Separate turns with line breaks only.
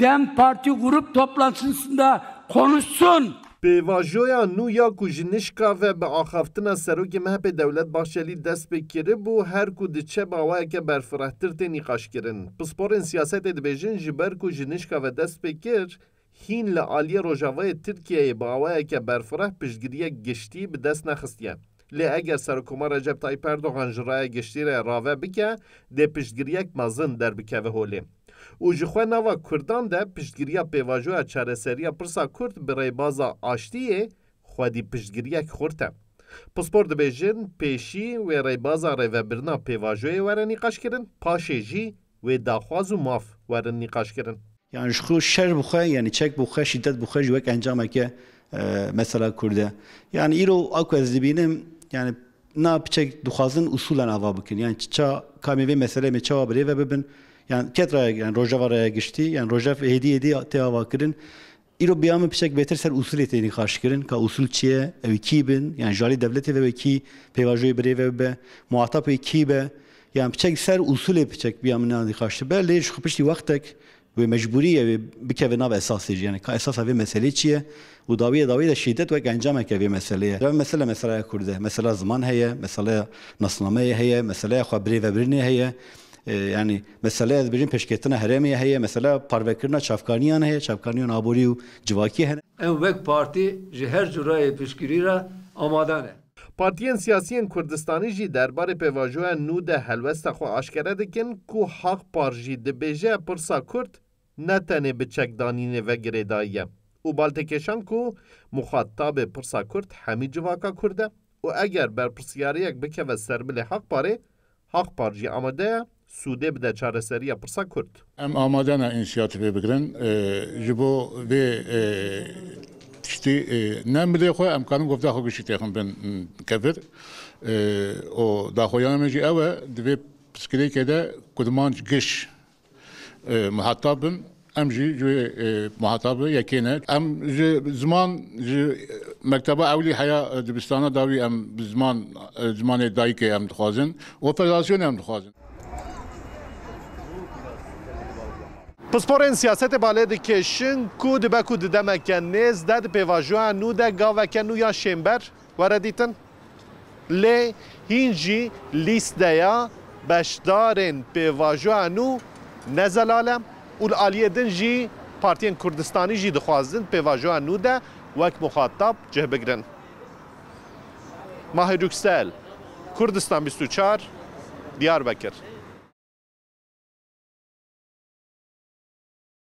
DEM Parti به واژویا نویا کو جنشکا و به آخافتنا سروک مهپ دولت باشلی دست بکره بو هر کو دچه باوای که برفرهتر تی نیقاش کرن. پسپورن سیاست دبیجن جبر کو جنشکا و دست بکر هین لعالی روژاوای ترکیه باوای که برفره پشگریه گشتی به دست نخستیم. لی اگر سرکوما رجب تایپ اردوغان جرای گشتی را راوه بکه ده پشتگیریک مزن در بکه و هولی. او جخوا نوا کردان ده پشتگیریا پیواجوه چارسریا پرسا کرد برای بازا آشتیه خودی پشتگیریک خورته. پسپور دبیجن پیشی و ریبازا ریوبرنا پیواجوی ورن نقاش کرن پاشه جی و داخواز و ماف ورن نقاش کرن
یعنی شخو شر بخواه یعنی چک بخواه شدت بخواه جوک انجامه که مثلا کرده یعنی ایرو اکو از دبینم yani ne piçek duhazın usulen ava bikin. Yani ça kameve mesele mi çava bire ve bebin yani ketraya yani rojavaraya geçti. Yani rojav hediye hediye te ava İro biyamı piçek beter ser usul eteni karşı Ka usul çiye evi kibin. Yani jali devleti ve ki pevajoyu bire ve be muhatap ve kibe. Yani piçek ser usul e piçek biyamı nadi karşı. Belli şu kapışti vaktek. و مجبوریه بکه به نو احساسی یعنی که احساس اوی مسئله چیه و داوی داوی دا شدت و انجام که اوی مسئله دا مسئله مسئله کرده مسئله زمان هیه مسئله نسلمه هیه مسئله خبری و برنی هیه yani mesele ez birin peşketina heremiye heye mesele parvekirna çavkaniyan heye çavkaniyan abori u civaki heye ev vek parti her curayê
peşkiriyle re پارتیان سیاسی کردستانی جی دربار پیواجوه نو ده هلوست خو آشکره دکن کو حق پارجی ده بیجه پرسا کرد نه تنه به چکدانی نوه گریدائیه. او بالتکشان کو مخاطب پرسا کرد همی جواکا کرده و اگر بر پرسیاری یک بکه و سربل حق پاره حق پارجی آمده سوده بده چاره سریه پرسا کرد.
ام آمده نه انسیاتی بگرن جبو به گشتی نم بده خو امکان گفت خو گشتی تخم بن کفر او داخویان مجی اوه دوی پسکری که ده کدمان گش محطاب ام جي جو محاطبه يكينا ام جي زمان جي مكتبه اولي حياه دبستانه داوي ام زمان زمان دايكه ام تخازن وفدراسيون ام تخازن Pasporên siyasete
balê dikeşin ku dibe ku didemeke nêz de di pêvajoya nû de gaveke nû ya şêmber were dîtin lê hîn jî lîsteya beşdarên pêvajoya nû nezelale û li aliyê din jî Partiyên Kurdistanî jî de wek muxatab cih bigirin. Mahê Kurdistan 24, Diyarbakır.